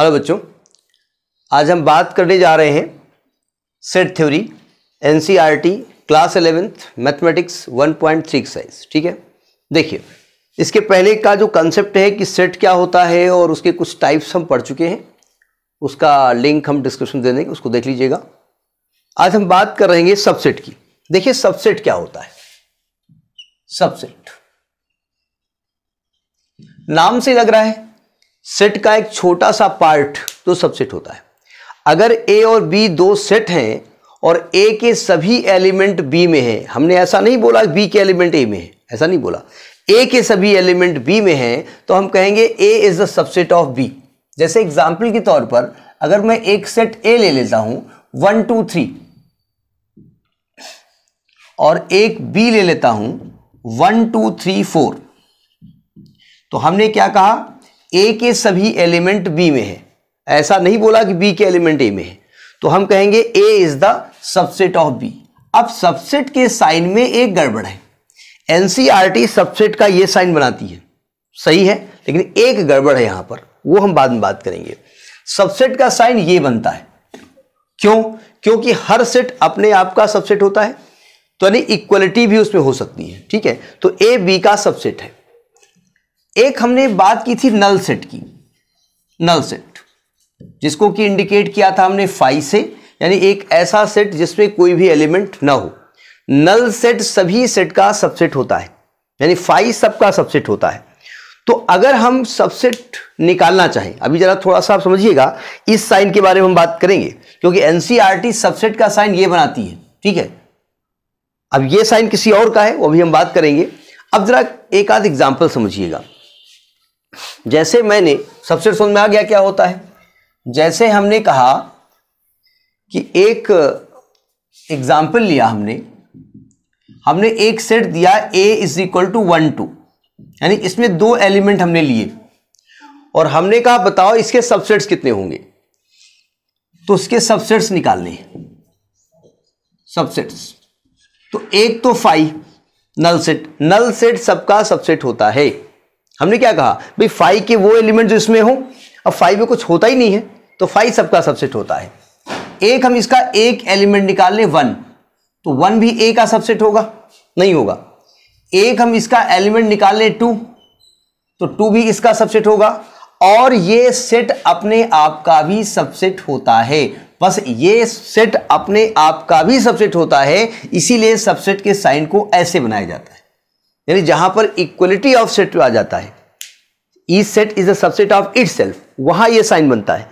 Hello बच्चों आज हम बात करने जा रहे हैं set theory NCERT class eleventh mathematics 1.3 exercise ठीक है देखिए इसके पहले का जो कंसेप्ट है कि सेट क्या होता है और उसके कुछ टाइप्स हम पढ़ चुके हैं उसका लिंक हम डिस्क्रिप्शन दे देंगे उसको देख लीजिएगा आज हम बात कर रहे हैं सबसेट की देखिए सबसेट क्या होता है सबसेट नाम से लग रहा है सेट का एक छोटा सा पार्ट तो सबसेट होता है अगर ए और बी दो सेट हैं और ए के सभी एलिमेंट बी में हैं हमने ऐसा नहीं बोला बी के एलिमेंट ए में है ऐसा नहीं बोला ए के सभी एलिमेंट बी में हैं तो हम कहेंगे A is the subset of B जैसे एग्जाम्पल के तौर पर अगर मैं एक सेट ए ले लेता हूं वन टू थ्री और एक बी ले लेता हूं वन टू थ्री फोर तो हमने क्या कहा ए के सभी एलिमेंट बी में है ऐसा नहीं बोला कि बी के एलिमेंट ए में है तो हम कहेंगे A is the subset of B अब सबसेट के साइन में एक गड़बड़ है एनसीआरटी सबसेट e का ये साइन बनाती है सही है लेकिन एक गड़बड़ है यहां पर वो हम बाद में बात करेंगे सबसेट का साइन ये बनता है क्यों क्योंकि हर सेट अपने आप का सबसेट होता है तो यानी इक्वलिटी भी उसमें हो सकती है ठीक है तो ए बी का सबसेट है एक हमने बात की थी नल सेट की नल सेट जिसको कि इंडिकेट किया था हमने फाइव से यानी एक ऐसा सेट जिसमें कोई भी एलिमेंट ना हो नल सेट सभी सेट का सबसेट होता है यानी फाइव सबका सबसेट होता है तो अगर हम सबसेट निकालना चाहें अभी जरा थोड़ा सा आप समझिएगा इस साइन के बारे में हम बात करेंगे क्योंकि एनसीआरटी सबसेट e का साइन ये बनाती है ठीक है अब ये साइन किसी और का है वो भी हम बात करेंगे अब जरा एक आध एग्जाम्पल समझिएगा जैसे मैंने सबसे समझ में आ गया क्या होता है जैसे हमने कहा कि एक एग्जाम्पल लिया हमने हमने एक सेट दिया A is equal to one two यानी इसमें दो एलिमेंट हमने लिए और हमने कहा बताओ इसके सबसेट्स कितने होंगे तो उसके सबसेट्स निकालने सबसेट्स तो एक तो five null set null set सबका सबसेट होता है हमने क्या कहा भाई फाइव के वो एलिमेंट जो इसमें हो अब फाइव में कुछ होता ही नहीं है तो फाइव सबका सबसेट होता है एक हम इसका एक एलिमेंट निकाल लें वन तो वन भी ए का सबसेट होगा नहीं होगा एक हम इसका एलिमेंट निकाल लें टू तो टू भी इसका सबसेट होगा और ये सेट अपने आप का भी सबसेट होता है बस ये सेट अपने आप का भी सबसेट होता है इसीलिए सबसेट के साइन को ऐसे बनाया जाता है यानी जहां पर इक्वलिटी ऑफ सेट आ जाता है E set is a subset of itself वहां यह साइन बनता है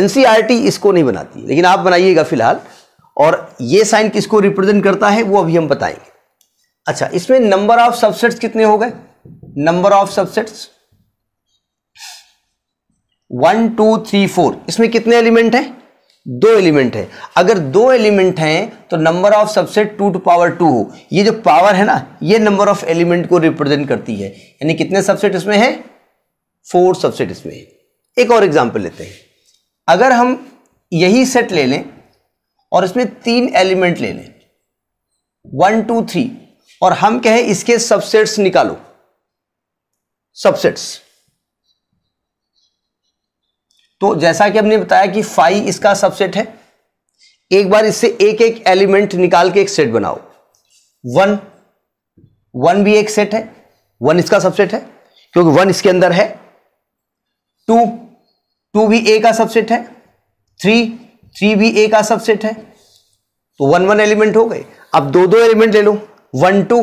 एनसीआरटी e इसको नहीं बनाती लेकिन आप बनाइएगा फिलहाल और यह साइन किसको रिप्रेजेंट करता है वो अभी हम बताएंगे अच्छा इसमें नंबर ऑफ सबसेट्स कितने हो गए number of subsets one two three four इसमें कितने एलिमेंट हैं दो एलिमेंट है अगर दो एलिमेंट हैं तो number of subset two to power two हो ये जो पावर है ना ये नंबर ऑफ एलिमेंट को रिप्रेजेंट करती है यानी कितने सबसेट इसमें है फोर सबसेट इसमें है एक और एग्जाम्पल लेते हैं अगर हम यही सेट ले लें और इसमें तीन एलिमेंट ले लें वन टू थ्री और हम कहें इसके सबसेट्स निकालो सबसेट्स तो जैसा कि हमने बताया कि फाइव इसका सबसेट है एक बार इससे एक एक एलिमेंट निकाल के एक सेट बनाओ वन वन भी एक सेट है वन इसका सबसेट है क्योंकि वन इसके अंदर है टू टू भी ए का सबसेट है थ्री थ्री भी ए का सबसेट है तो वन वन एलिमेंट हो गए अब दो दो एलिमेंट ले लो वन टू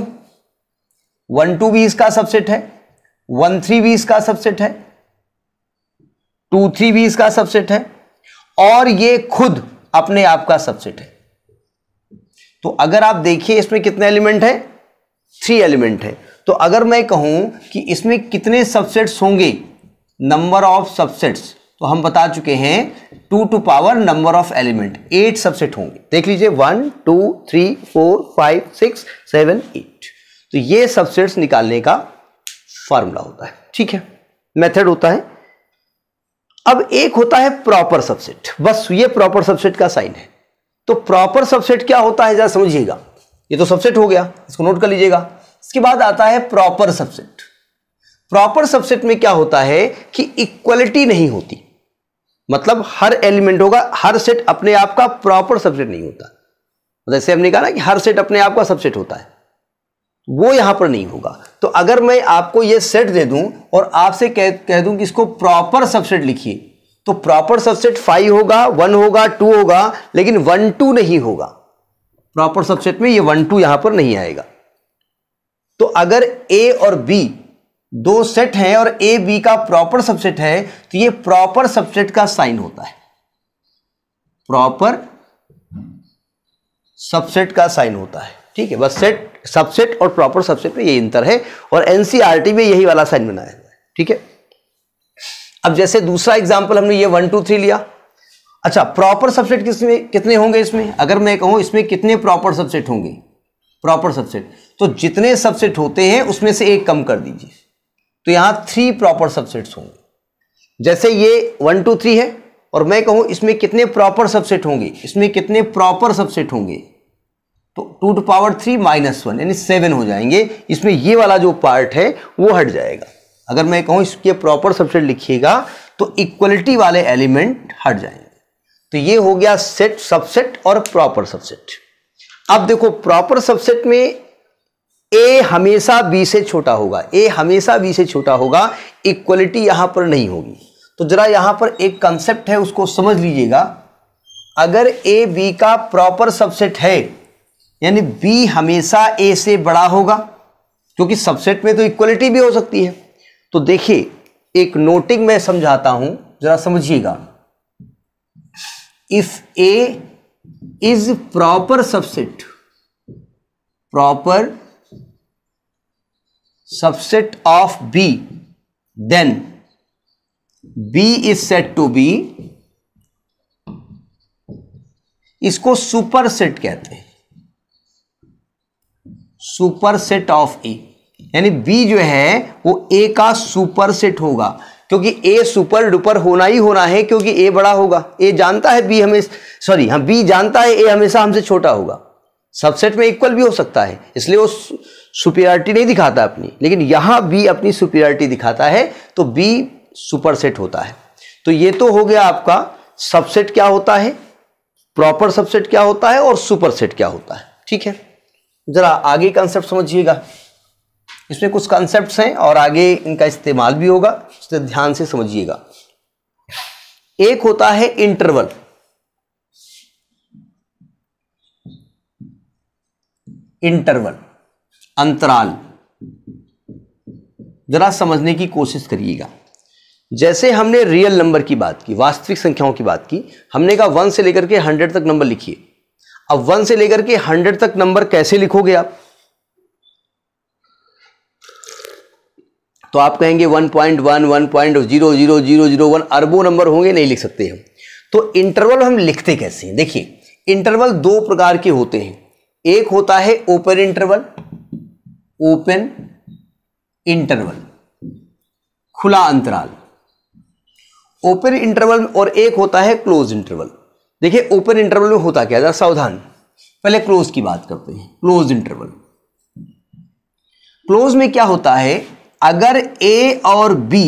वन टू भी इसका सबसेट है वन थ्री भी इसका सबसेट है टू थ्री भी इसका सबसेट है और ये खुद अपने आप का सबसेट है तो अगर आप देखिए इसमें कितने एलिमेंट है थ्री एलिमेंट है तो अगर मैं कहूं कि इसमें कितने सबसेट्स होंगे नंबर ऑफ सबसेट्स तो हम बता चुके हैं two to power number of element eight subset होंगे देख लीजिए one two three four five six seven eight तो ये सबसेट्स निकालने का फॉर्मूला होता है ठीक है मेथड होता है अब एक होता है प्रॉपर सबसेट बस ये प्रॉपर सबसेट का साइन है तो प्रॉपर सबसेट क्या होता है जरा समझिएगा ये तो सबसेट हो गया इसको नोट कर लीजिएगा इसके बाद आता है प्रॉपर सबसेट प्रॉपर सबसेट में क्या होता है कि इक्वलिटी नहीं होती मतलब हर एलिमेंट होगा हर सेट अपने आप का प्रॉपर सबसेट नहीं होता जैसे हमने कहा ना कि हर सेट अपने आप का सबसेट होता है वो यहाँ पर नहीं होगा तो अगर मैं आपको ये सेट दे दूँ और आपसे कह कह दूँ कि इसको प्रॉपर सबसेट लिखिए तो प्रॉपर सबसेट फाइव होगा वन होगा टू होगा लेकिन वन टू नहीं होगा प्रॉपर सबसेट में ये वन टू यहाँ पर नहीं आएगा तो अगर ए और बी दो सेट हैं और ए बी का प्रॉपर सबसेट है तो ये प्रॉपर सबसेट का साइन होता है प्रॉपर सबसेट का साइन होता है ठीक है बस सेट सबसेट और प्रॉपर सबसेट में यही अंतर है और एनसीईआरटी e में यही वाला साइन बनाया हुआ है ठीक है अब जैसे दूसरा एग्जाम्पल हमने ये वन टू थ्री लिया अच्छा प्रॉपर सबसेट किसमें कितने होंगे इसमें अगर मैं कहूं इसमें कितने प्रॉपर सबसेट होंगे प्रॉपर सबसेट तो जितने सबसेट होते हैं उसमें से एक कम कर दीजिए तो यहां थ्री प्रॉपर सबसेट्स होंगे जैसे ये वन टू थ्री है और मैं कहूं इसमें कितने प्रॉपर सबसेट होंगे इसमें कितने प्रॉपर सबसेट होंगे तो two to power three minus one यानी सेवन हो जाएंगे इसमें ये वाला जो पार्ट है वो हट जाएगा अगर मैं कहूँ इसके प्रॉपर सबसेट लिखिएगा तो इक्वलिटी वाले एलिमेंट हट जाएंगे तो ये हो गया सेट सबसेट और प्रॉपर सबसेट अब देखो प्रॉपर सबसेट में ए हमेशा बी से छोटा होगा ए हमेशा बी से छोटा होगा इक्वलिटी यहां पर नहीं होगी तो जरा यहां पर एक कंसेप्ट है उसको समझ लीजिएगा अगर ए बी का प्रॉपर सबसेट है यानी बी हमेशा ए से बड़ा होगा क्योंकि सबसेट में तो इक्वलिटी भी हो सकती है तो देखिए एक नोटिंग मैं समझाता हूं जरा समझिएगा if A is proper subset proper subset of B then B is set to B इसको सुपर सेट कहते हैं सुपर सेट ऑफ ए यानी बी जो है वो ए का सुपर सेट होगा क्योंकि ए सुपर डुपर होना ही होना है क्योंकि ए बड़ा होगा ए जानता है बी हमें सॉरी हाँ बी जानता है ए हमेशा हमसे छोटा होगा सबसेट में इक्वल भी हो सकता है इसलिए वो सुपीरियरिटी नहीं दिखाता अपनी लेकिन यहाँ बी अपनी सुपीरियरिटी दिखाता है तो बी सुपर सेट होता है तो ये तो हो गया आपका सबसेट क्या होता है प्रॉपर सबसेट क्या होता है और सुपर सेट क्या होता है ठीक है ज़रा आगे कंसेप्ट समझिएगा इसमें कुछ कॉन्सेप्ट हैं और आगे इनका इस्तेमाल भी होगा इसलिए ध्यान से समझिएगा एक होता है इंटरवल इंटरवल अंतराल जरा समझने की कोशिश करिएगा जैसे हमने रियल नंबर की बात की वास्तविक संख्याओं की बात की हमने कहा वन से लेकर के हंड्रेड तक नंबर लिखिए अब वन से लेकर के हंड्रेड तक नंबर कैसे लिखोगे आप तो आप कहेंगे one point one one point zero zero zero zero one अरबों नंबर होंगे नहीं लिख सकते हम तो इंटरवल हम लिखते कैसे हैं देखिए इंटरवल दो प्रकार के होते हैं एक होता है ओपन इंटरवल ओपन इंटरवल खुला अंतराल ओपन इंटरवल और एक होता है क्लोज इंटरवल देखिए ओपन इंटरवल में होता क्या जरा सावधान पहले क्लोज की बात करते हैं क्लोज इंटरवल क्लोज में क्या होता है अगर ए और बी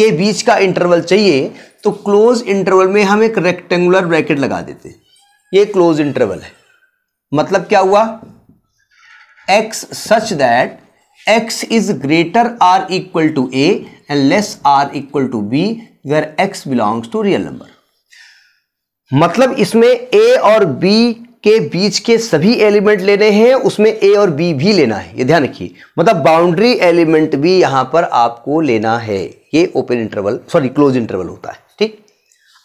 के बीच का इंटरवल चाहिए तो क्लोज इंटरवल में हम एक रेक्टेंगुलर ब्रैकेट लगा देते ये क्लोज इंटरवल है मतलब क्या हुआ X such that X is greater or equal to A and less or equal to B where X belongs to real number मतलब इसमें ए और बी के बीच के सभी एलिमेंट लेने हैं उसमें ए और बी भी लेना है ये ध्यान रखिए मतलब बाउंड्री एलिमेंट भी यहां पर आपको लेना है ये open interval sorry close interval होता है ठीक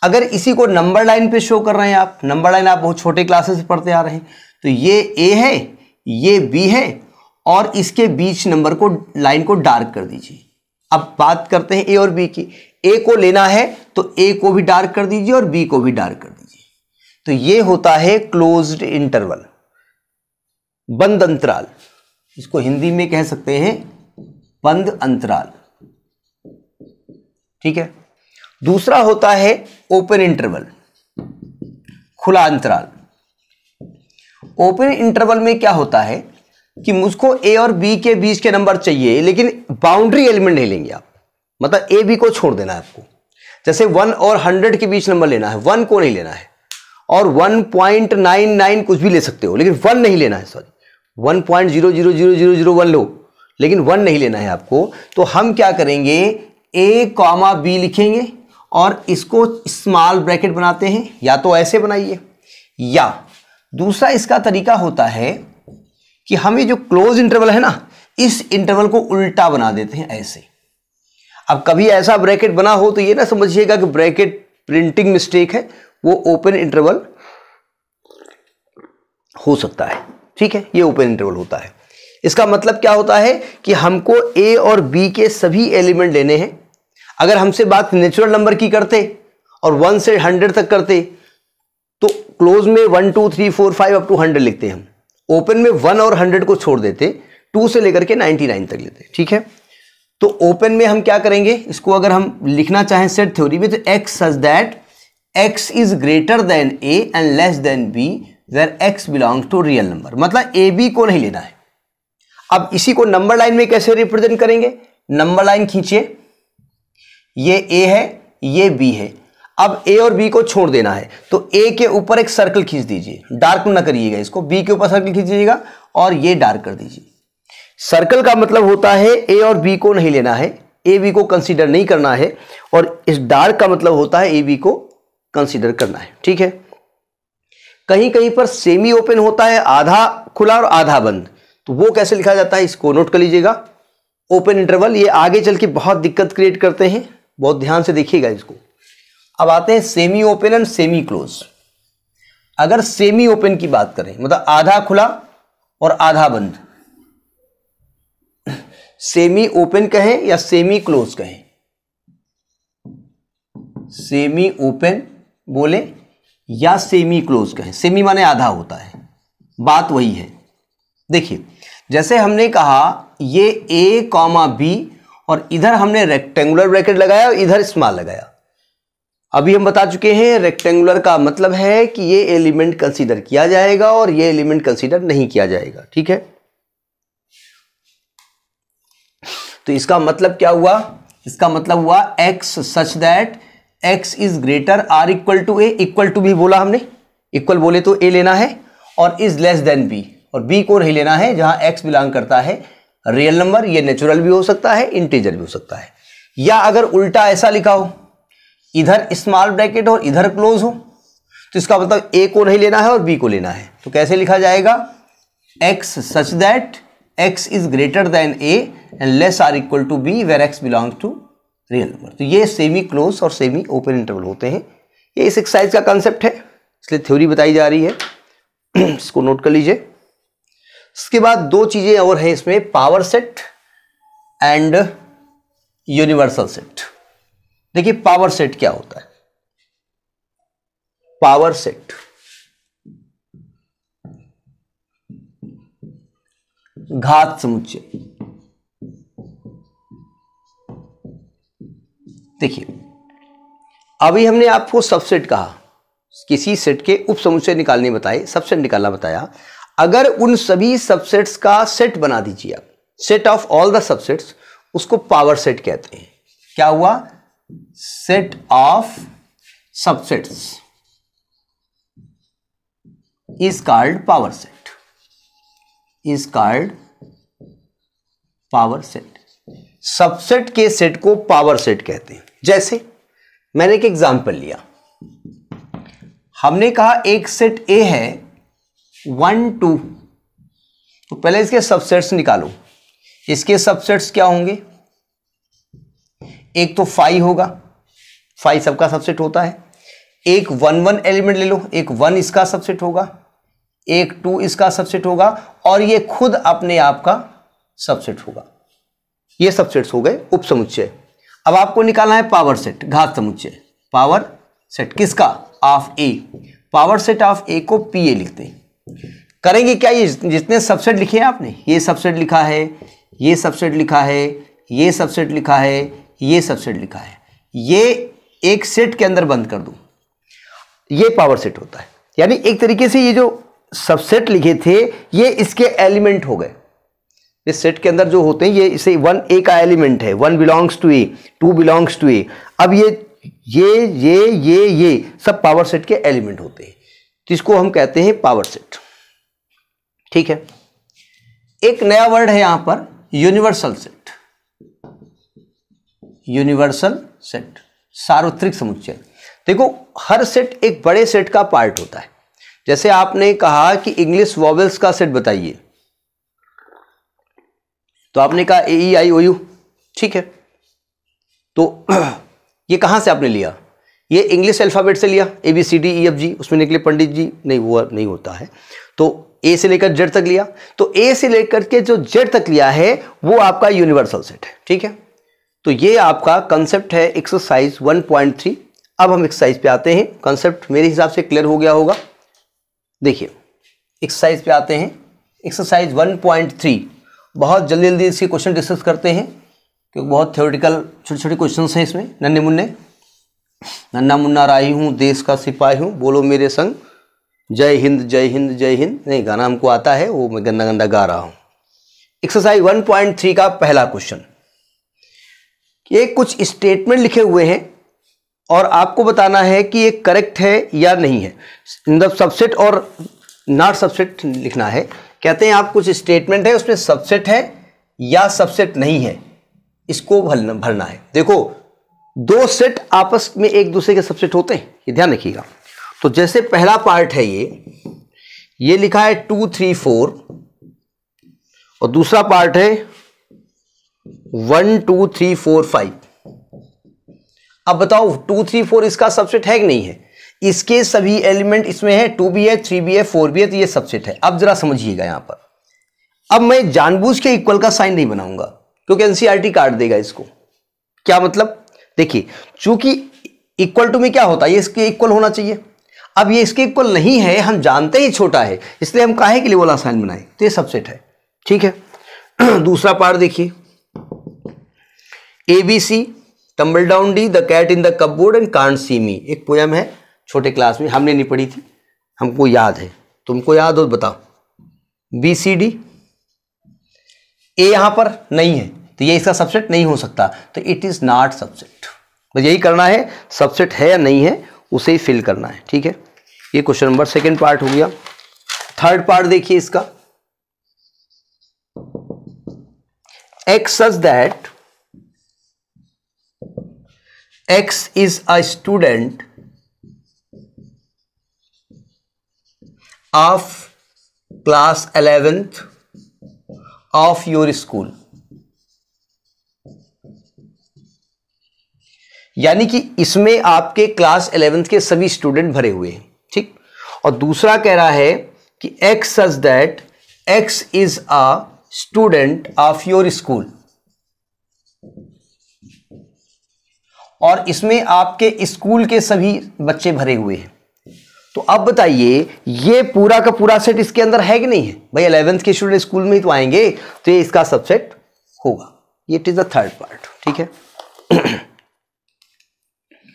अगर इसी को नंबर लाइन पे शो कर रहे हैं आप नंबर लाइन आप बहुत छोटे क्लासेस पढ़ते आ रहे हैं तो ये ए है ये बी है और इसके बीच नंबर को लाइन को डार्क कर दीजिए अब बात करते हैं ए और बी की ए को लेना है तो ए को भी डार्क कर दीजिए और बी को भी डार्क कर दीजिए तो ये होता है क्लोज्ड इंटरवल बंद अंतराल इसको हिंदी में कह सकते हैं बंद अंतराल ठीक है दूसरा होता है ओपन इंटरवल खुला अंतराल ओपन इंटरवल में क्या होता है कि मुझको ए और बी के बीच के नंबर चाहिए लेकिन बाउंड्री एलिमेंट नहीं लेंगे आप मतलब ए बी को छोड़ देना है आपको जैसे वन और हंड्रेड के बीच नंबर लेना है वन को नहीं लेना है और वन पॉइंट नाइन नाइन कुछ भी ले सकते हो लेकिन वन नहीं लेना है sorry one point zero zero zero zero zero one लो लेकिन वन नहीं लेना है आपको तो हम क्या करेंगे ए कॉमा बी लिखेंगे और इसको स्मॉल ब्रैकेट बनाते हैं या तो ऐसे बनाइए या दूसरा इसका तरीका होता है कि हम ये जो क्लोज इंटरवल है ना इस इंटरवल को उल्टा बना देते हैं ऐसे अब कभी ऐसा ब्रैकेट बना हो तो ये ना समझिएगा कि ब्रैकेट प्रिंटिंग मिस्टेक है वो ओपन इंटरवल हो सकता है ठीक है ये ओपन इंटरवल होता है इसका मतलब क्या होता है कि हमको ए और बी के सभी एलिमेंट लेने हैं अगर हमसे बात नेचुरल नंबर की करते और वन से हंड्रेड तक करते तो क्लोज में one two three four five up to hundred लिखते हम ओपन में वन और हंड्रेड को छोड़ देते टू से लेकर के नाइन्टी नाइन तक लेते ठीक है तो ओपन में हम क्या करेंगे इसको अगर हम लिखना चाहें सेट थ्योरी में तो X such that X is greater than A and less than B where X belongs to real number मतलब ए बी को नहीं लेना है अब इसी को नंबर लाइन में कैसे रिप्रेजेंट करेंगे नंबर लाइन खींचिए ये ए है ये बी है अब ए और बी को छोड़ देना है तो ए के ऊपर एक सर्कल खींच दीजिए डार्क ना करिएगा इसको बी के ऊपर सर्कल खींच दीजिएगा और ये डार्क कर दीजिए सर्कल का मतलब होता है ए और बी को नहीं लेना है ए बी को कंसीडर नहीं करना है और इस डार्क का मतलब होता है ए बी को कंसीडर करना है ठीक है कहीं कहीं पर सेमी ओपन होता है आधा खुला और आधा बंद तो वो कैसे लिखा जाता है इसको नोट कर लीजिएगा ओपन इंटरवल ये आगे चल के बहुत दिक्कत क्रिएट करते हैं बहुत ध्यान से देखिएगा इसको अब आते हैं semi open and semi close अगर सेमी ओपन की बात करें मतलब आधा खुला और आधा बंद सेमी ओपन कहें या सेमी क्लोज कहें सेमी ओपन बोले या सेमी क्लोज कहें सेमी माने आधा होता है बात वही है देखिए जैसे हमने कहा ये ए कॉमा बी और इधर हमने रेक्टेंगुलर ब्रैकेट लगाया और इधर स्मॉल लगाया अभी हम बता चुके हैं रेक्टेंगुलर का मतलब है कि ये एलिमेंट कंसीडर किया जाएगा और ये एलिमेंट कंसीडर नहीं किया जाएगा ठीक है तो इसका मतलब क्या हुआ इसका मतलब हुआ X such that X is greater or equal to A equal to भी बोला हमने इक्वल बोले तो ए लेना है और इज लेस देन बी और बी को नहीं लेना है जहां एक्स बिलोंग करता है रियल नंबर ये नेचुरल भी हो सकता है इंटीजर भी हो सकता है या अगर उल्टा ऐसा लिखा हो इधर स्मॉल ब्रैकेट और इधर क्लोज हो तो इसका मतलब ए को नहीं लेना है और बी को लेना है तो कैसे लिखा जाएगा X such that X is greater than A and less or equal to B where X belongs to real number तो ये सेमी क्लोज और सेमी ओपन इंटरवल होते हैं ये इस एक्सरसाइज का कंसेप्ट है इसलिए थ्योरी बताई जा रही है इसको नोट कर लीजिए इसके बाद दो चीज़ें और हैं इसमें power set and universal set देखिए पावर सेट क्या होता है पावर सेट घात समुच्चय देखिए अभी हमने आपको सबसेट कहा किसी सेट के उप समुच्चय निकालने बताए सबसेट निकालना बताया अगर उन सभी सबसेट्स का सेट बना दीजिए आप set of all the subsets उसको पावर सेट कहते हैं क्या हुआ set of subsets is called power set is called power set subset के सेट को पावर सेट कहते हैं जैसे मैंने एक एग्जाम्पल लिया हमने कहा एक सेट ए है वन टू तो पहले इसके सबसेट्स निकालो इसके सबसेट्स क्या होंगे एक तो फाइव होगा फाइव सबका सबसेट होता है एक वन वन एलिमेंट ले लो एक वन इसका सबसेट होगा एक टू इसका सबसेट होगा और ये खुद अपने आप का सबसेट होगा ये सबसेट्स हो गए उपसमुच्चय अब आपको निकालना है पावर सेट घात समुच्चय पावर सेट किसका of A power set of A को पी ए लिखते हैं करेंगे क्या ये जितने सबसेट लिखे हैं आपने ये सबसेट लिखा है ये सबसेट लिखा है ये सबसेट लिखा है ये सबसेट लिखा है ये एक सेट के अंदर बंद कर दूँ ये पावर सेट होता है यानी एक तरीके से ये जो सबसेट लिखे थे ये इसके एलिमेंट हो गए इस सेट के अंदर जो होते हैं ये इसे वन ए का एलिमेंट है one belongs to A two belongs to A अब ये ये ये ये ये सब पावर सेट के एलिमेंट होते हैं जिसको हम कहते हैं पावर सेट ठीक है एक नया वर्ड है यहां पर यूनिवर्सल सेट यूनिवर्सल सेट सार्वत्रिक समुच्चय देखो हर सेट एक बड़े सेट का पार्ट होता है जैसे आपने कहा कि इंग्लिश वॉवेल्स का सेट बताइए तो आपने कहा ए ई आई ओ यू ठीक है तो ये कहाँ से आपने लिया ये इंग्लिश अल्फ़ाबेट से लिया A B C D E F G उसमें निकले पंडित जी नहीं वो नहीं होता है तो ए से लेकर जेड तक लिया तो ए से लेकर के जो जेड तक लिया है वो आपका यूनिवर्सल सेट है ठीक है तो ये आपका कंसेप्ट है एक्सरसाइज 1.3 अब हम एक्सरसाइज पे आते हैं कंसेप्ट मेरे हिसाब से क्लियर हो गया होगा देखिए एक्सरसाइज पे आते हैं एक्सरसाइज 1.3 बहुत जल्दी जल्दी इसके क्वेश्चन डिस्कस करते हैं क्योंकि बहुत थ्योरेटिकल छोटे छोटे क्वेश्चन हैं इसमें नन्हे मुन्ने नन्ना मुन्ना राही हूँ देश का सिपाही हूँ बोलो मेरे संग जय हिंद जय हिंद जय हिंद नहीं गाना हमको आता है वो मैं गंदा गंदा गा रहा हूँ एक्सरसाइज वन पॉइंट थ्री का पहला क्वेश्चन ये कुछ स्टेटमेंट लिखे हुए हैं और आपको बताना है कि ये करेक्ट है या नहीं है इन द सबसेट और नॉट सबसेट लिखना है कहते हैं आप कुछ स्टेटमेंट है उसमें सबसेट है या सबसेट नहीं है इसको भरना भरना है देखो दो सेट आपस में एक दूसरे के सबसेट होते हैं ये ध्यान रखिएगा तो जैसे पहला पार्ट है ये ये लिखा है टू थ्री फोर और दूसरा पार्ट है one two three four five अब बताओ टू थ्री फोर इसका सबसेट है कि नहीं है इसके सभी एलिमेंट इसमें है टू बी है थ्री बी है फोर बी है तो ये सबसेट है अब जरा समझिएगा यहां पर अब मैं जानबूझ के इक्वल का साइन नहीं बनाऊंगा क्योंकि एनसीआरटी काट e देगा इसको क्या मतलब देखिए चूंकि इक्वल टू में क्या होता है ये इसके इक्वल होना चाहिए अब ये इसके इक्वल नहीं है हम जानते ही छोटा है इसलिए हम काहे के लिए बोला साइन बनाए तो ये सबसेट है ठीक है दूसरा पार्ट देखिए A B C tumble down D the cat in the cupboard and can't see me एक पोयम है छोटे क्लास में हमने नहीं पढ़ी थी हमको याद है तुमको याद हो तो बताओ बी सी डी ए यहाँ पर नहीं है तो ये इसका सबसेट नहीं हो सकता तो इट इज़ नॉट सबसेट बस यही करना है सबसेट है या नहीं है उसे ही फिल करना है ठीक है ये क्वेश्चन नंबर सेकेंड पार्ट हो गया थर्ड पार्ट देखिए इसका X such that X is a student of class eleventh of your school यानी कि इसमें आपके क्लास एलेवेंथ के सभी स्टूडेंट भरे हुए हैं ठीक और दूसरा कह रहा है कि X such that X is a student of your school और इसमें आपके स्कूल के सभी बच्चे भरे हुए हैं तो अब बताइए ये पूरा का पूरा सेट इसके अंदर है कि नहीं है भाई अलेवेंथ के स्टूडेंट स्कूल में ही तो आएंगे तो ये इसका सबसेट होगा ये it is the third part ठीक है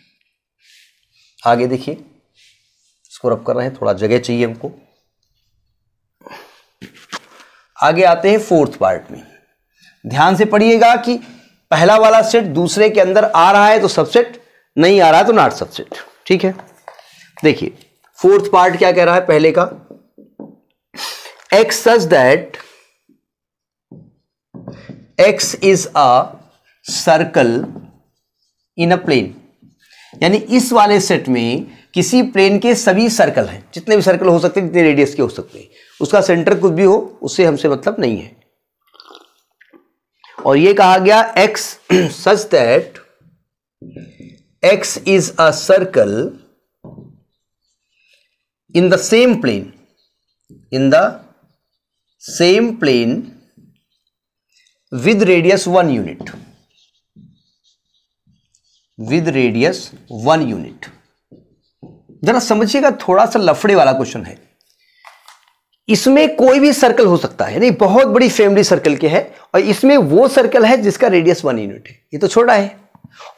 आगे देखिए इसको रब कर रहे हैं थोड़ा जगह चाहिए हमको आगे आते हैं फोर्थ पार्ट में ध्यान से पढ़िएगा कि पहला वाला सेट दूसरे के अंदर आ रहा है तो सबसेट नहीं आ रहा है तो नॉट सबसेट ठीक है देखिए फोर्थ पार्ट क्या कह रहा है पहले का X such that X is a circle in a plane यानी इस वाले सेट में किसी प्लेन के सभी सर्कल हैं जितने भी सर्कल हो सकते हैं जितने रेडियस के हो सकते हैं उसका सेंटर कुछ भी हो उससे हमसे मतलब नहीं है और ये कहा गया X such that X is a circle in the same plane in the same plane with radius 1 unit with radius 1 unit जरा समझिएगा थोड़ा सा लफड़े वाला क्वेश्चन है इसमें कोई भी सर्कल हो सकता है नहीं बहुत बड़ी फैमिली सर्कल के है और इसमें वो सर्कल है जिसका रेडियस वन यूनिट है ये तो छोटा है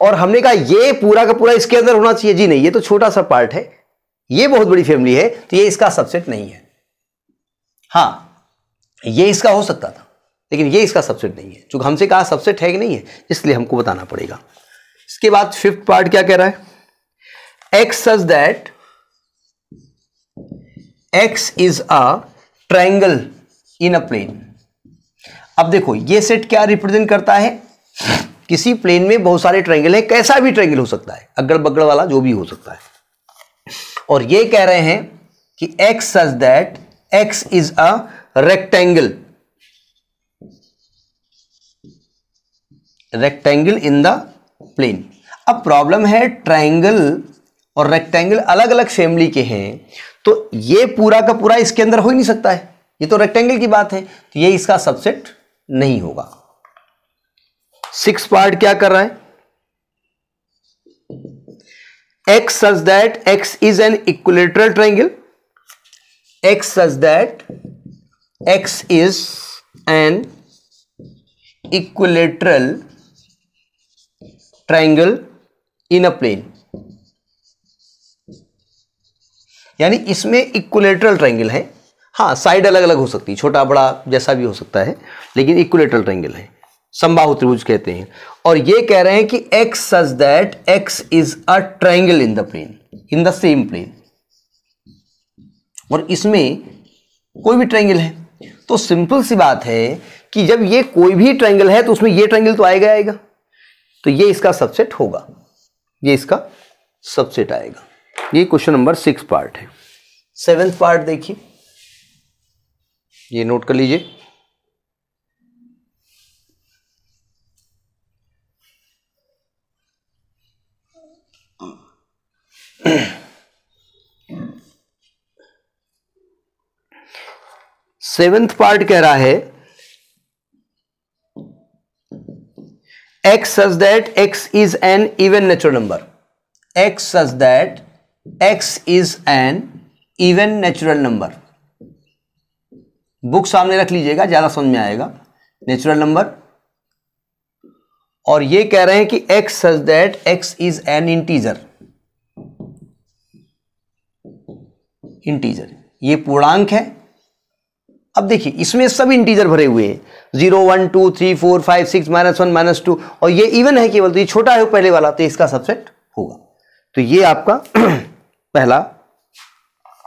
और हमने कहा ये पूरा का पूरा इसके अंदर होना चाहिए जी नहीं ये तो छोटा सा पार्ट है ये बहुत बड़ी फैमिली है तो ये इसका सबसेट नहीं है हाँ ये इसका हो सकता था लेकिन ये इसका सबसेट नहीं है चूंकि हमसे कहा सबसेट है कि नहीं है इसलिए हमको बताना पड़ेगा इसके बाद फिफ्थ पार्ट क्या कह रहा है X such that X is a triangle in a plane अब देखो ये सेट क्या रिप्रेजेंट करता है किसी प्लेन में बहुत सारे ट्राइंगल हैं कैसा भी ट्राइंगल हो सकता है अगड़ बगड़ वाला जो भी हो सकता है और ये कह रहे हैं कि X such that X is a rectangle rectangle in the plane अब प्रॉब्लम है ट्राइंगल और रेक्टेंगल अलग अलग फैमिली के हैं तो ये पूरा का पूरा इसके अंदर हो ही नहीं सकता है ये तो रेक्टेंगल की बात है तो ये इसका सबसेट नहीं होगा सिक्स पार्ट क्या कर रहा है x such that x is an equilateral triangle x such that x is an equilateral triangle in a plane यानी इसमें इक्वलेटरल ट्रायंगल है हाँ साइड अलग अलग हो सकती है छोटा बड़ा जैसा भी हो सकता है लेकिन इक्वलेटरल ट्रायंगल है समबाहु त्रिभुज कहते हैं और ये कह रहे हैं कि x such that x is a triangle in the plane in the same plane और इसमें कोई भी ट्राइंगल है तो सिंपल सी बात है कि जब ये कोई भी ट्राइंगल है तो उसमें ये ट्राइंगल तो आएगा आएगा तो ये इसका सबसेट होगा ये इसका सबसेट आएगा ये क्वेश्चन नंबर सिक्स पार्ट है सेवेंथ पार्ट देखिए ये नोट कर लीजिए सेवेंथ पार्ट कह रहा है X such that X is an even natural number X such that X is an even natural number book सामने रख लीजिएगा ज्यादा समझ में आएगा नेचुरल नंबर और ये कह रहे हैं कि X such that X is an integer integer ये पूर्णांक है अब देखिए इसमें सब इंटीजर भरे हुए हैं zero one two three four five six minus one minus two और ये इवन है केवल तो ये छोटा है पहले वाला तो इसका सबसेट होगा तो ये आपका पहला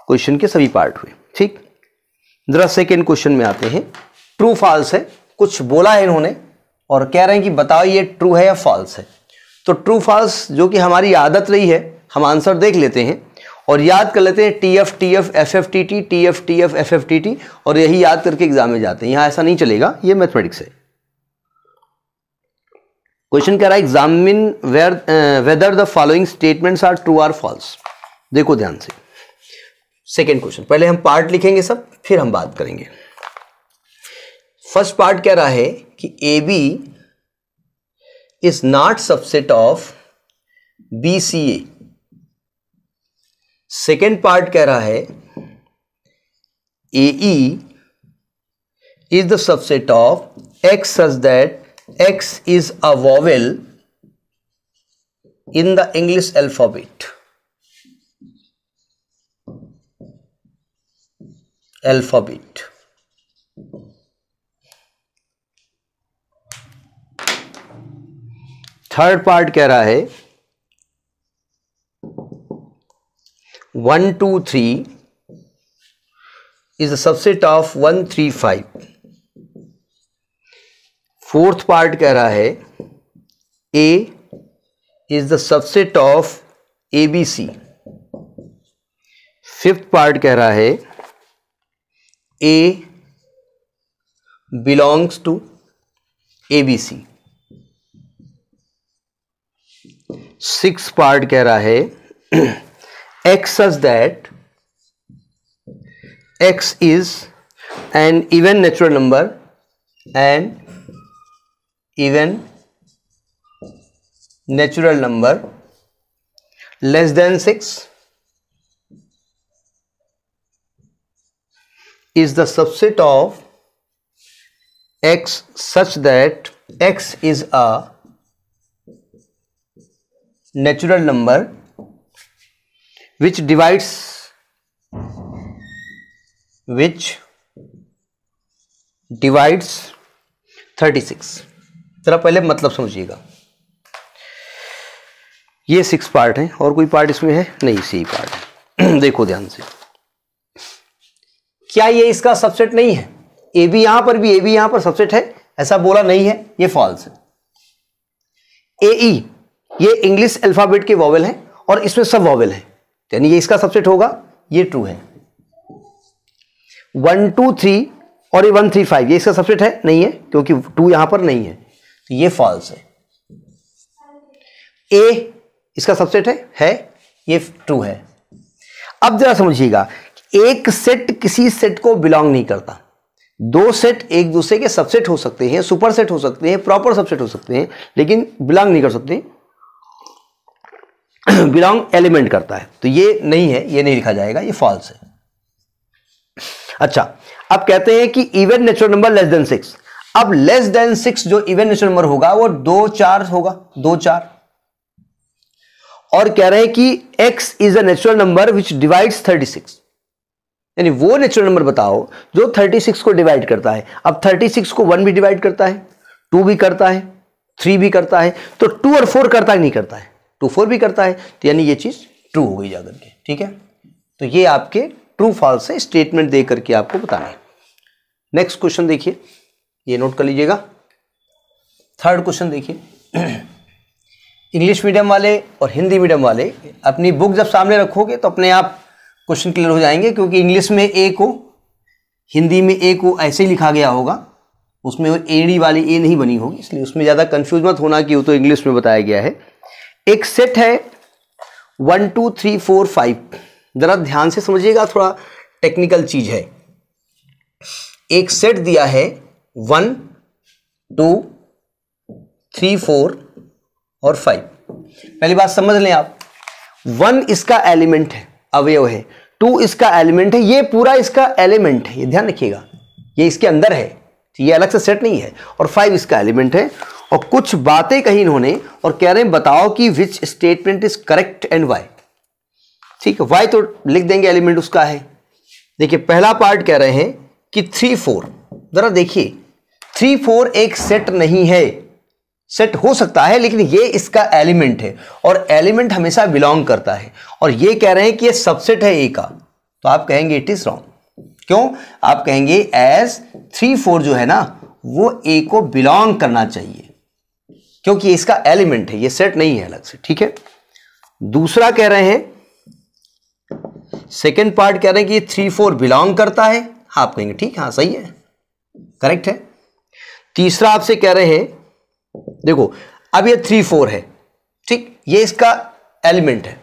क्वेश्चन के सभी पार्ट हुए ठीक जरा सेकेंड क्वेश्चन में आते हैं ट्रू फॉल्स है कुछ बोला है इन्होंने और कह रहे हैं कि बताओ ये ट्रू है या फॉल्स है तो ट्रू फॉल्स जो कि हमारी आदत रही है हम आंसर देख लेते हैं और याद कर लेते हैं T F T F F F T T T F T F F F T T और यही याद करके एग्जाम में जाते हैं यहां ऐसा नहीं चलेगा ये मैथमेटिक्स है क्वेश्चन कह रहा है examine where whether the following statements are true or false देखो ध्यान से सेकेंड क्वेश्चन पहले हम पार्ट लिखेंगे सब फिर हम बात करेंगे फर्स्ट पार्ट कह रहा है कि A B is not subset of B C A second part कह रहा है A E is the subset of X such that X is a vowel in the English alphabet. Alphabet. Third part कह रहा है one two three is the subset of one three five fourth part कह रहा है A is the subset of A B C fifth part कह रहा है ए belongs to A B C six part कह रहा है x such that x is an even natural number and even natural number less than 6 is the subset of x such that x is a natural number which divides which divides 36 जरा पहले मतलब समझिएगा ये six part है और कोई part इसमें है नहीं सी पार्ट है देखो ध्यान से क्या ये इसका सबसेट नहीं है ए बी यहां पर भी ए बी यहां पर सबसेट है ऐसा बोला नहीं है ये फॉल्स है ए ई e, ये इंग्लिश अल्फाबेट के वॉवेल है और इसमें सब वॉवेल है यानी ये इसका सबसेट होगा ये टू है वन टू थ्री और ये वन थ्री फाइव ये इसका सबसेट है नहीं है क्योंकि टू यहां पर नहीं है तो ये फॉल्स है ए इसका सबसेट है है ये टू है अब जरा समझिएगा एक सेट किसी सेट को बिलोंग नहीं करता दो सेट एक दूसरे के सबसेट हो सकते हैं सुपर सेट हो सकते हैं प्रॉपर सबसेट हो सकते हैं लेकिन बिलोंग नहीं कर सकते बिलोंग एलिमेंट करता है तो ये नहीं है ये नहीं लिखा जाएगा ये फॉल्स है अच्छा अब कहते हैं कि even natural number less than six अब लेस देन सिक्स जो इवेंट नेचुरल नंबर होगा वो दो चार होगा दो चार और कह रहे हैं कि x is a natural number which divides 36 यानी वो नेचुरल नंबर बताओ जो 36 को डिवाइड करता है अब 36 को वन भी डिवाइड करता है टू भी करता है थ्री भी करता है तो टू और फोर करता ही नहीं करता है टू फोर भी करता है तो यानी ये चीज़ ट्रू हो गई जाकर के ठीक है तो ये आपके ट्रू फॉल्स से स्टेटमेंट दे करके आपको बताना है नेक्स्ट क्वेश्चन देखिए ये नोट कर लीजिएगा थर्ड क्वेश्चन देखिए इंग्लिश मीडियम वाले और हिंदी मीडियम वाले अपनी बुक जब सामने रखोगे तो अपने आप क्वेश्चन क्लियर हो जाएंगे क्योंकि इंग्लिश में ए को हिंदी में ए को ऐसे ही लिखा गया होगा उसमें एड़ी वाली ए नहीं बनी होगी इसलिए उसमें ज़्यादा कन्फ्यूज मत होना कि वो तो इंग्लिश में बताया गया है एक सेट है one two three four five ज़रा ध्यान से समझिएगा थोड़ा टेक्निकल चीज़ है एक सेट दिया है वन टू थ्री फोर और फाइव पहली बात समझ लें आप वन इसका एलिमेंट है अवयव है टू इसका एलिमेंट है ये पूरा इसका एलिमेंट है ये ध्यान रखिएगा ये इसके अंदर है ये अलग से सेट नहीं है और फाइव इसका एलिमेंट है और कुछ बातें कही इन्होंने और कह रहे हैं बताओ कि which statement is correct and why ठीक है वाई तो लिख देंगे एलिमेंट उसका है देखिए पहला पार्ट कह रहे हैं कि थ्री फोर जरा देखिए थ्री फोर एक सेट नहीं है सेट हो सकता है लेकिन ये इसका एलिमेंट है और एलिमेंट हमेशा बिलोंग करता है और ये कह रहे हैं कि ये सबसेट है ए का तो आप कहेंगे इट इज रॉन्ग क्यों आप कहेंगे एज थ्री फोर जो है ना वो ए को बिलोंग करना चाहिए क्योंकि इसका एलिमेंट है ये सेट नहीं है अलग से ठीक है दूसरा कह रहे हैं सेकेंड पार्ट कह रहे हैं कि ये थ्री फोर बिलोंग करता है हाँ आप कहेंगे ठीक हाँ सही है करेक्ट है तीसरा आपसे कह रहे हैं देखो अब ये थ्री फोर है ठीक ये इसका एलिमेंट है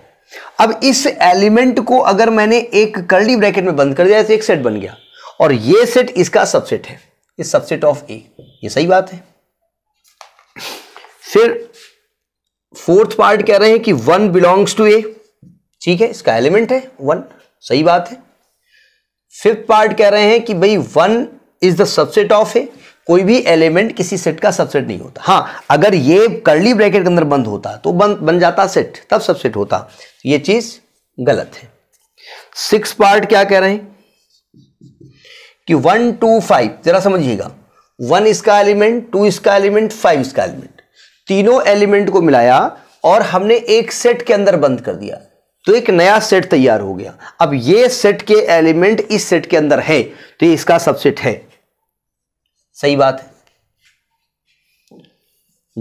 अब इस एलिमेंट को अगर मैंने एक कर्ली ब्रैकेट में बंद कर दिया तो एक सेट बन गया और ये सेट इसका सबसेट है इस सबसेट ऑफ ए ये सही बात है फिर फोर्थ पार्ट कह रहे हैं कि वन बिलोंग्स टू ए ठीक है इसका एलिमेंट है वन सही बात है फिफ्थ पार्ट कह रहे हैं कि भाई one is the subset of A कोई भी एलिमेंट किसी सेट का सबसेट नहीं होता हाँ अगर ये कर्ली ब्रैकेट के अंदर बंद होता तो बन बन जाता सेट तब सबसेट होता ये चीज गलत है सिक्स पार्ट क्या कह रहे हैं कि वन टू फाइव जरा समझिएगा वन इसका एलिमेंट टू इसका एलिमेंट फाइव इसका एलिमेंट तीनों एलिमेंट को मिलाया और हमने एक सेट के अंदर बंद कर दिया तो एक नया सेट तैयार हो गया अब ये सेट के एलिमेंट इस सेट के अंदर है तो ये इसका सबसेट है सही बात है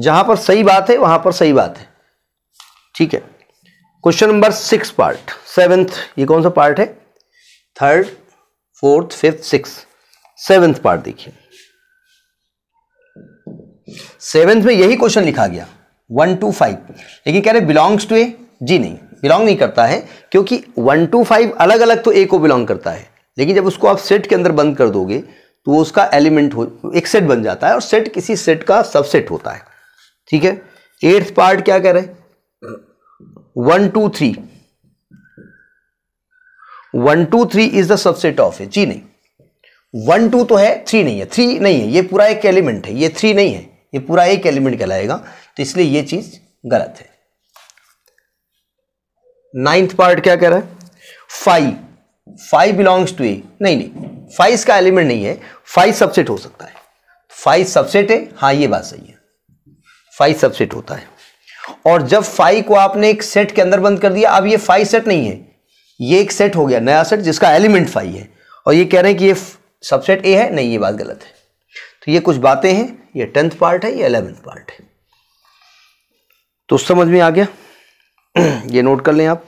जहां पर सही बात है वहां पर सही बात है ठीक है question number six part seventh ये कौन सा पार्ट है third fourth fifth six seventh part देखिए सेवेंथ में यही क्वेश्चन लिखा गया वन टू फाइव लेकिन कह रहे बिलोंग्स टू ए जी नहीं बिलोंग नहीं करता है क्योंकि वन टू फाइव अलग अलग तो ए को बिलोंग करता है लेकिन जब उसको आप सेट के अंदर बंद कर दोगे तो वो उसका एलिमेंट हो एक सेट बन जाता है और सेट किसी सेट का सबसेट होता है ठीक है एट्थ पार्ट क्या कह रहे one two three one two three is the subset of A जी नहीं वन टू तो है थ्री नहीं है थ्री नहीं है ये पूरा एक एलिमेंट है ये थ्री नहीं है ये पूरा एक एलिमेंट कहलाएगा तो इसलिए ये चीज़ गलत है नाइन्थ पार्ट क्या कह रहा है five five belongs to A नहीं नहीं फाइव इसका एलिमेंट नहीं है फाइव सबसेट हो सकता है फाइव सबसेट है हाँ ये बात सही है फाइव सबसेट होता है और जब फाइव को आपने एक सेट के अंदर बंद कर दिया अब ये फाइव सेट नहीं है ये एक सेट हो गया नया सेट जिसका एलिमेंट फाइव है और ये कह रहे हैं कि ये सबसेट ए है नहीं ये बात गलत है तो ये कुछ बातें हैं ये टेंथ पार्ट है ये अलेवेंथ पार्ट है तो समझ में आ गया ये नोट कर लें आप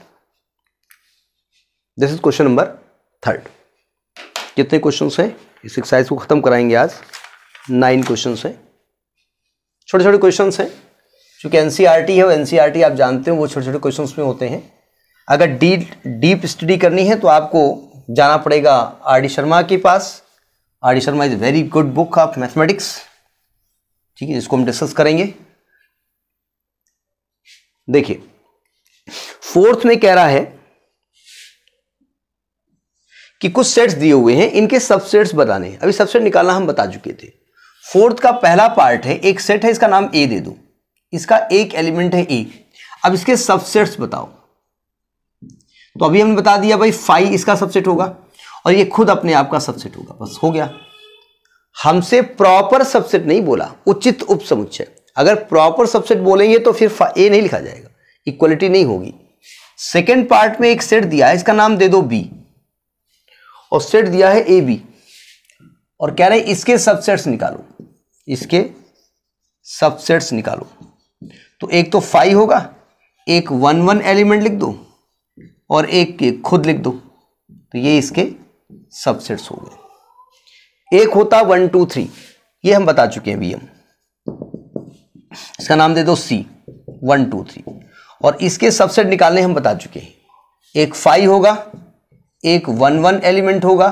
this is question number third कितने क्वेश्चंस हैं इस एक्सरसाइज को ख़त्म कराएंगे आज नाइन क्वेश्चंस हैं छोटे छोटे क्वेश्चंस हैं चूँकि एन e है और एन e आप जानते हो वो छोटे छोटे क्वेश्चंस में होते हैं अगर डीप डीप स्टडी करनी है तो आपको जाना पड़ेगा आर डी शर्मा के पास R D Sharma is very good book of mathematics ठीक है इसको हम डिस्कस करेंगे देखिए फोर्थ में कह रहा है कि कुछ सेट्स दिए हुए हैं इनके सबसेट्स बताने हैं अभी सबसेट निकालना हम बता चुके थे फोर्थ का पहला पार्ट है एक सेट है इसका नाम ए दे दो इसका एक एलिमेंट है ए अब इसके सबसेट्स बताओ तो अभी हमने बता दिया भाई फाइव इसका सबसेट होगा और ये खुद अपने आप का सबसेट होगा बस हो गया हमसे प्रॉपर सबसेट नहीं बोला उचित उपसमुच्चय अगर प्रॉपर सबसेट बोलेंगे तो फिर ए नहीं लिखा जाएगा इक्वलिटी नहीं होगी सेकेंड पार्ट में एक सेट दिया है इसका नाम दे दो बी और सेट दिया है ए बी और कह रहे हैं इसके सबसेट्स निकालो इसके सबसेट्स निकालो तो एक तो फाइव होगा एक वन वन एलिमेंट लिख दो और एक के खुद लिख दो तो ये इसके सबसेट्स हो गए एक होता वन टू थ्री ये हम बता चुके हैं वी हम इसका नाम दे दो सी वन टू थ्री और इसके सबसेट निकालने हम बता चुके हैं एक फाइव होगा एक वन वन एलिमेंट होगा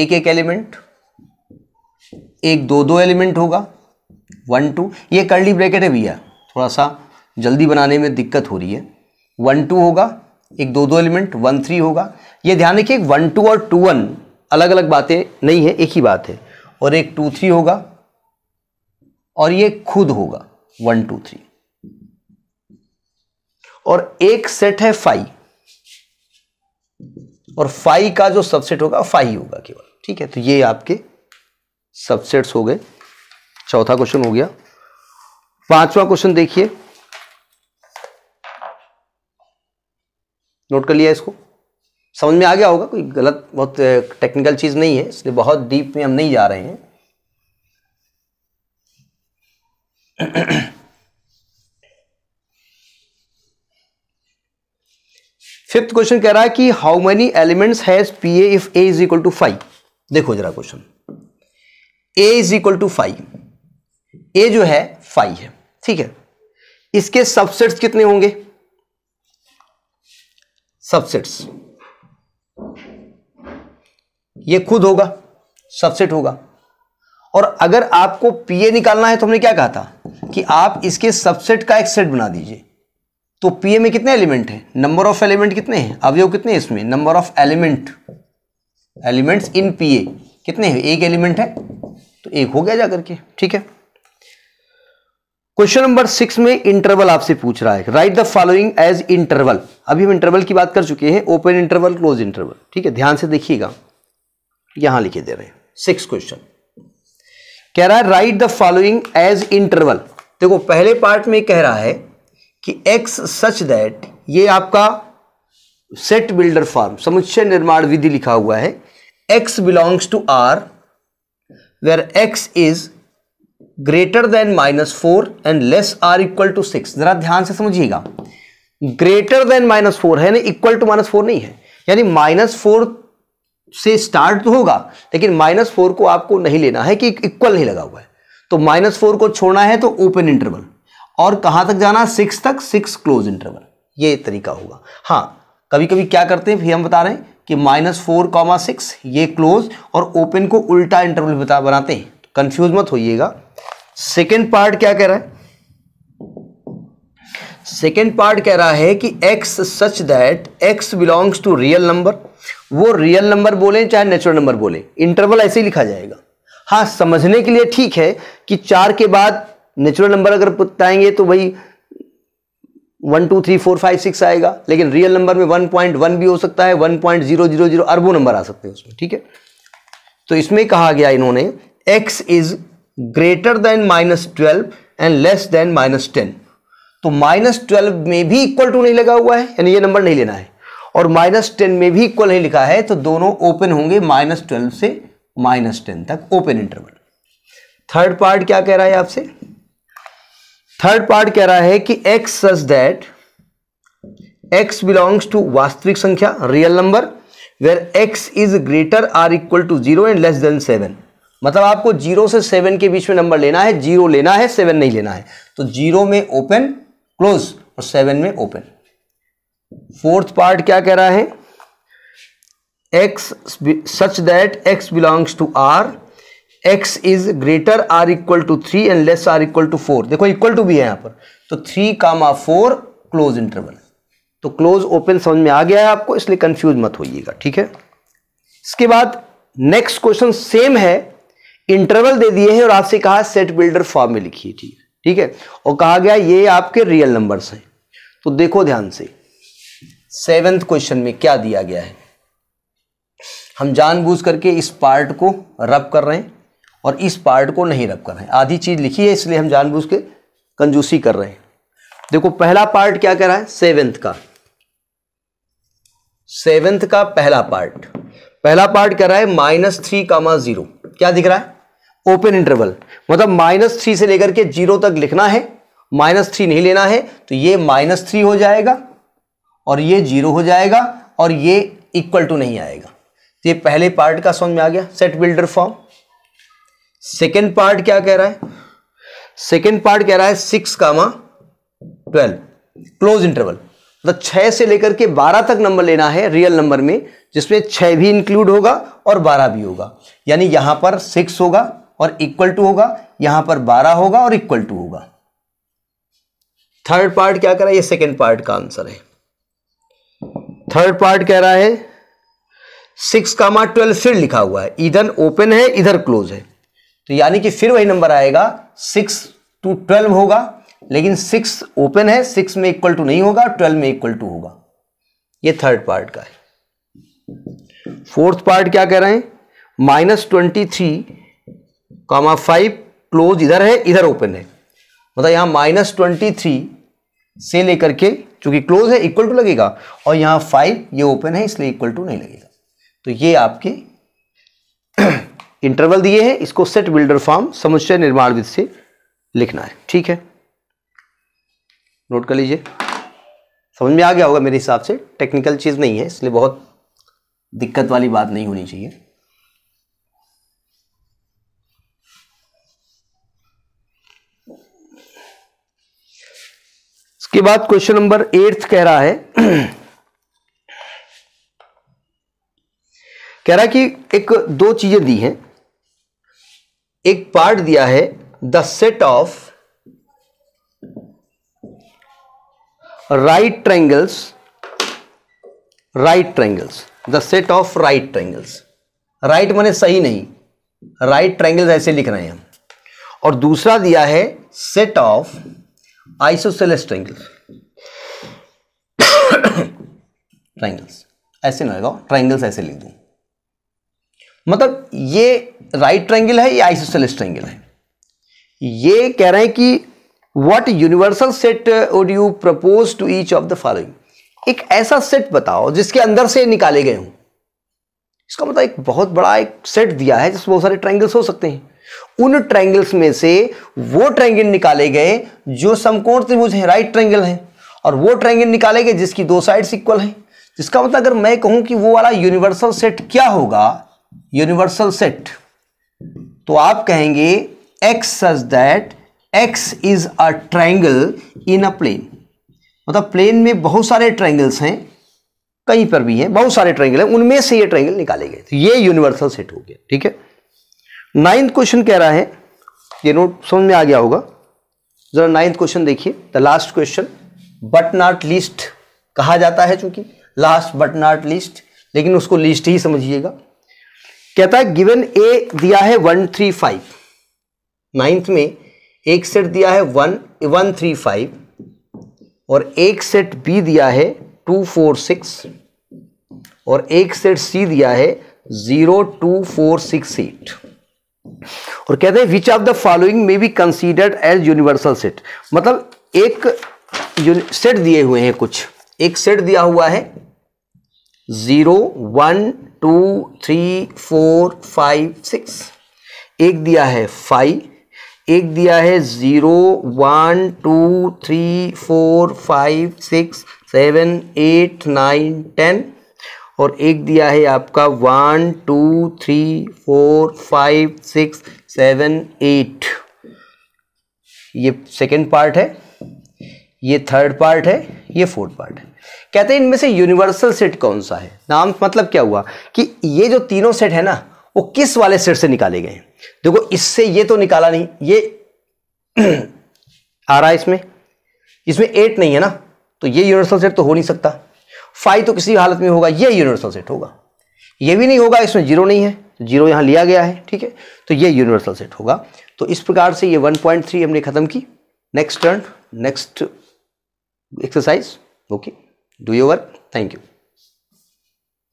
एक एक एलिमेंट एक दो दो एलिमेंट होगा वन टू ये कर्ली ब्रैकेट है भैया थोड़ा सा जल्दी बनाने में दिक्कत हो रही है वन टू होगा एक दो दो एलिमेंट वन थ्री होगा ये ध्यान रखिए वन टू और टू वन अलग अलग बातें नहीं है एक ही बात है और एक टू थ्री होगा और ये खुद होगा वन टू थ्री और एक सेट है फाइव और फाइव का जो सबसेट होगा फाइव होगा केवल ठीक है तो ये आपके सबसेट्स हो गए चौथा क्वेश्चन हो गया पांचवा क्वेश्चन देखिए नोट कर लिया इसको समझ में आ गया होगा कोई गलत बहुत टेक्निकल चीज़ नहीं है इसलिए बहुत डीप में हम नहीं जा रहे हैं फिफ्थ क्वेश्चन कह रहा है कि how many elements has P A if A is equal to five देखो जरा question A is equal to five A जो है फाइव है ठीक है इसके सबसेट्स कितने होंगे सबसेट्स ये खुद होगा सबसेट होगा और अगर आपको पीए निकालना है तो हमने क्या कहा था कि आप इसके सबसेट का एक सेट बना दीजिए तो पीए में कितने एलिमेंट हैं नंबर ऑफ एलिमेंट कितने हैं अवयव कितने हैं इसमें number of element elements in P A कितने हैं एक एलिमेंट है तो एक हो गया जाकर के ठीक है क्वेश्चन नंबर सिक्स में इंटरवल आपसे पूछ रहा है write the following as interval अभी हम इंटरवल की बात कर चुके हैं ओपन इंटरवल क्लोज इंटरवल ठीक है ध्यान से देखिएगा यहां लिखे दे रहे हैं सिक्स क्वेश्चन कह रहा है write the following as interval देखो पहले पार्ट में कह रहा है कि एक्स सच दैट ये आपका सेट बिल्डर फॉर्म समुच्चय निर्माण विधि लिखा हुआ है X belongs to R where X is greater than minus four and less or equal to six जरा ध्यान से समझिएगा ग्रेटर देन माइनस फोर है ना इक्वल टू माइनस फोर नहीं है यानी माइनस फोर से स्टार्ट तो होगा लेकिन माइनस फोर को आपको नहीं लेना है कि इक्वल नहीं लगा हुआ है तो माइनस फोर को छोड़ना है तो ओपन इंटरवल और कहाँ तक जाना सिक्स तक सिक्स क्लोज इंटरवल ये तरीका होगा हाँ कभी कभी क्या करते हैं फिर हम बता रहे हैं कि माइनस फोर कॉमा सिक्स ये क्लोज और ओपन को उल्टा इंटरवल बता बनाते हैं कन्फ्यूज मत होइएगा सेकेंड पार्ट क्या कह रहा है सेकेंड पार्ट कह रहा है कि X such that X belongs to real number वो रियल नंबर बोले चाहे नेचुरल नंबर बोले इंटरवल ऐसे ही लिखा जाएगा हाँ समझने के लिए ठीक है कि चार के बाद नेचुरल नंबर अगर बताएंगे तो भाई one two three four five six आएगा लेकिन रियल नंबर में वन पॉइंट वन भी हो सकता है one point zero zero zero अरबों नंबर आ सकते हैं उसमें ठीक है तो इसमें कहा गया इन्होंने X is greater than minus twelve and less than minus ten तो माइनस ट्वेल्व में भी इक्वल टू नहीं लगा हुआ है यानी ये नंबर नहीं लेना है और माइनस टेन में भी इक्वल नहीं लिखा है तो दोनों ओपन होंगे माइनस ट्वेल्व से माइनस टेन तक ओपन इंटरवल थर्ड पार्ट क्या कह रहा है आपसे थर्ड पार्ट कह रहा है कि X such that X belongs to वास्तविक संख्या real number where X is greater or equal to zero and less than seven मतलब आपको जीरो से सेवन के बीच में नंबर लेना है जीरो लेना है सेवन नहीं लेना है तो जीरो में ओपन क्लोज और सेवन में ओपन फोर्थ पार्ट क्या कह रहा है X such that X belongs to R X is greater or equal to three and less or equal to four देखो इक्वल टू भी है यहां पर तो three comma four close interval तो क्लोज ओपन समझ में आ गया है आपको इसलिए कंफ्यूज मत होइएगा ठीक है इसके बाद नेक्स्ट क्वेश्चन सेम है इंटरवल दे दिए हैं और आपसे कहा सेट बिल्डर फॉर्म में लिखिए ठीक ठीक है और कहा गया ये आपके रियल नंबर्स हैं तो देखो ध्यान से सेवेंथ क्वेश्चन में क्या दिया गया है हम जानबूझ करके इस पार्ट को रब कर रहे हैं और इस पार्ट को नहीं रब कर रहे हैं आधी चीज लिखी है इसलिए हम जानबूझ के कंजूसी कर रहे हैं देखो पहला पार्ट क्या कह रहा है सेवेंथ का सेवेंथ का पहला पार्ट पहला पार्ट कह रहा है माइनस थ्री कामा जीरो क्या दिख रहा है ओपन इंटरवल मतलब माइनस थ्री से लेकर के जीरो तक लिखना है माइनस थ्री नहीं लेना है तो ये माइनस थ्री हो जाएगा और ये जीरो हो जाएगा और ये इक्वल टू नहीं आएगा तो ये पहले पार्ट का समझ में आ गया set builder form second part क्या कह रहा है सेकेंड पार्ट कह रहा है six comma twelve close interval मतलब छः से लेकर के बारह तक नंबर लेना है रियल नंबर में जिसमें छः भी इंक्लूड होगा और बारह भी होगा यानी यहाँ पर सिक्स होगा और इक्वल टू होगा यहां पर बारह होगा और इक्वल टू होगा थर्ड पार्ट क्या कह रहा है ये सेकेंड पार्ट का आंसर है थर्ड पार्ट कह रहा है सिक्स कामा ट्वेल्व फिर लिखा हुआ है इधर ओपन है इधर क्लोज है तो यानी कि फिर वही नंबर आएगा सिक्स टू ट्वेल्व होगा लेकिन सिक्स ओपन है सिक्स में इक्वल टू नहीं होगा ट्वेल्व में इक्वल टू होगा ये थर्ड पार्ट का है फोर्थ पार्ट क्या कह रहे हैं minus twenty three comma five close इधर है इधर ओपन है मतलब यहाँ माइनस ट्वेंटी थ्री से लेकर के चूंकि क्लोज है इक्वल टू लगेगा और यहाँ फाइव ये ओपन है इसलिए इक्वल टू नहीं लगेगा तो ये आपके इंटरवल दिए हैं इसको सेट बिल्डर फॉर्म समुच्चय निर्माण विद से लिखना है ठीक है नोट कर लीजिए समझ में आ गया होगा मेरे हिसाब से टेक्निकल चीज़ नहीं है इसलिए बहुत दिक्कत वाली बात नहीं होनी चाहिए उसके बाद क्वेश्चन नंबर एट्थ कह रहा है कह रहा है कि एक दो चीजें दी हैं एक पार्ट दिया है the set of right triangles right triangles the set of right triangles right मैंने सही नहीं राइट ट्रैंगल्स ऐसे लिख रहे हैं हम और दूसरा दिया है set of isosceles triangles triangles ऐसे ना लगाओ ट्राइंगल्स ऐसे लिख दू मतलब ये राइट ट्राइंगल है या आइसोसेलेस ट्राइंगल है ये कह रहे हैं कि what universal set would you propose to each of the following एक ऐसा सेट बताओ जिसके अंदर से निकाले गए हों इसका मतलब एक बहुत बड़ा एक सेट दिया है जिसमें बहुत सारे ट्राइंगल्स हो सकते हैं उन ट्रायंगल्स में से वो ट्रायंगल निकाले गए जो समकोण त्रिभुज है राइट ट्रायंगल है और वो ट्रायंगल निकाले गए जिसकी दो साइड्स इक्वल है जिसका मतलब अगर मैं कहूं कि वो वाला यूनिवर्सल सेट क्या होगा यूनिवर्सल सेट तो आप कहेंगे X such that X is a triangle in a plane मतलब प्लेन में बहुत सारे ट्रायंगल्स हैं कहीं पर भी हैं बहुत सारे ट्रायंगल हैं उनमें से ये ट्रायंगल निकाले गए तो ये यूनिवर्सल सेट हो गया ठीक है नाइन्थ क्वेश्चन कह रहा है ये नोट समझ में आ गया होगा जरा नाइन्थ क्वेश्चन देखिए the last question but not least कहा जाता है चूंकि लास्ट बट नॉट लिस्ट लेकिन उसको लिस्ट ही समझिएगा कहता है गिवन ए दिया है वन थ्री फाइव नाइन्थ में एक सेट दिया है वन वन थ्री फाइव और एक सेट बी दिया है टू फोर सिक्स और एक सेट सी दिया है zero two four six eight और कहते हैं which of the following may be considered as universal set मतलब एक सेट दिए हुए हैं कुछ एक सेट दिया हुआ है zero one two three four five six एक दिया है फाइव एक दिया है zero one two three four five six seven eight nine ten और एक दिया है आपका one two three four five six seven eight ये सेकेंड पार्ट है ये थर्ड पार्ट है ये फोर्थ पार्ट है कहते हैं इनमें से यूनिवर्सल सेट कौन सा है नाम मतलब क्या हुआ कि ये जो तीनों सेट है ना वो किस वाले सेट से निकाले गए देखो इससे ये तो निकाला नहीं ये आ रहा है इसमें इसमें एट नहीं है ना तो ये यूनिवर्सल सेट तो हो नहीं सकता फाइव तो किसी हालत में होगा ये यूनिवर्सल सेट होगा ये भी नहीं होगा इसमें जीरो नहीं है तो जीरो यहाँ लिया गया है ठीक है तो ये यूनिवर्सल सेट होगा तो इस प्रकार से ये 1.3 हमने ख़त्म की next turn next exercise okay do your work thank you